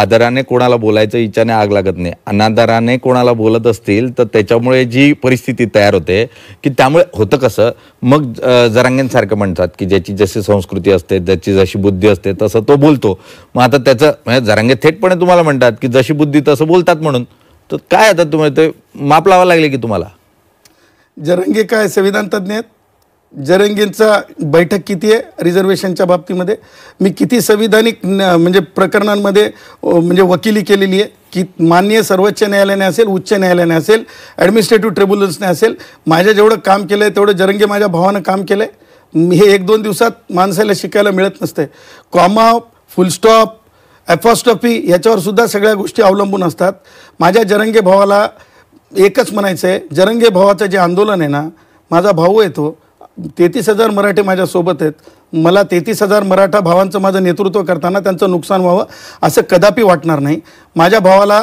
आदराने कोणाला बोलायचं इच्छाने आग लागत नाही अनादराने कोणाला बोलत असतील तर त्याच्यामुळे जी परिस्थिती तयार होते की त्यामुळे होतं कसं मग जरांगेंसारखं म्हणतात की ज्याची जशी संस्कृती असते ज्याची जशी बुद्धी असते तसं तो बोलतो मग आता त्याचं म्हणजे जरांगे थेटपणे तुम्हाला म्हणतात की जशी बुद्धी तसं बोलतात म्हणून तर काय आता तुम्ही ते माप लावा लागले की तुम्हाला जरांगे काय संविधान तज्ज्ञ आहेत जरंगेंचा बैठक किती आहे रिझर्वेशनच्या बाबतीमध्ये मी किती संविधानिक म्हणजे प्रकरणांमध्ये म्हणजे वकिली केलेली आहे की मान्य सर्वोच्च न्यायालयाने असेल उच्च न्यायालयाने असेल ॲडमिनिस्ट्रेटिव्ह ट्रिब्युनल्सने असेल माझ्या जेवढं काम केलं आहे तेवढं जरंगे माझ्या भावानं काम केलं आहे हे एक दोन दिवसात माणसाला शिकायला मिळत नसते कॉमा फुलस्टॉप ॲफॉस्टॉपी याच्यावरसुद्धा सगळ्या गोष्टी अवलंबून असतात माझ्या जरंगे भावाला एकच म्हणायचं आहे जरंगे भावाचं जे आंदोलन आहे ना माझा भाऊ येतो तेहतीस हजार मराठे माझ्यासोबत आहेत मला तेहतीस हजार मराठा भावांचं माझं नेतृत्व करताना त्यांचं नुकसान व्हावं असं कदापि वाटणार नाही माझ्या भावाला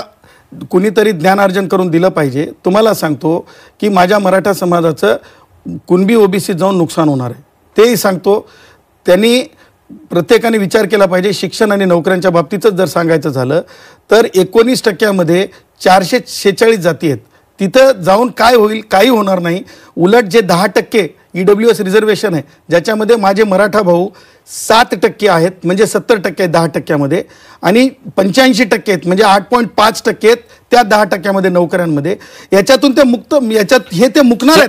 कुणीतरी ज्ञानार्जन करून दिलं पाहिजे तुम्हाला सांगतो की माझ्या मराठा समाजाचं कुणबी ओबीसी जाऊन नुकसान होणार आहे तेही सांगतो त्यांनी प्रत्येकाने विचार केला पाहिजे शिक्षण आणि नोकऱ्यांच्या बाबतीतच जर सांगायचं झालं तर एकोणीस टक्क्यामध्ये चारशे शेहेचाळीस जाती आहेत तिथं जाऊन काय होईल काही होणार नाही उलट जे दहा टक्के ई डब्ल्यू एस रिझर्वेशन आहे ज्याच्यामध्ये माझे मराठा भाऊ सात टक्के आहेत म्हणजे सत्तर टक्के आहेत दहा टक्क्यामध्ये आणि पंच्याऐंशी टक्के आहेत म्हणजे आठ पॉईंट पाच टक्के आहेत त्या दहा टक्क्यामध्ये नोकऱ्यांमध्ये याच्यातून ते मुक्त याच्यात हे ते मुकणार आहेत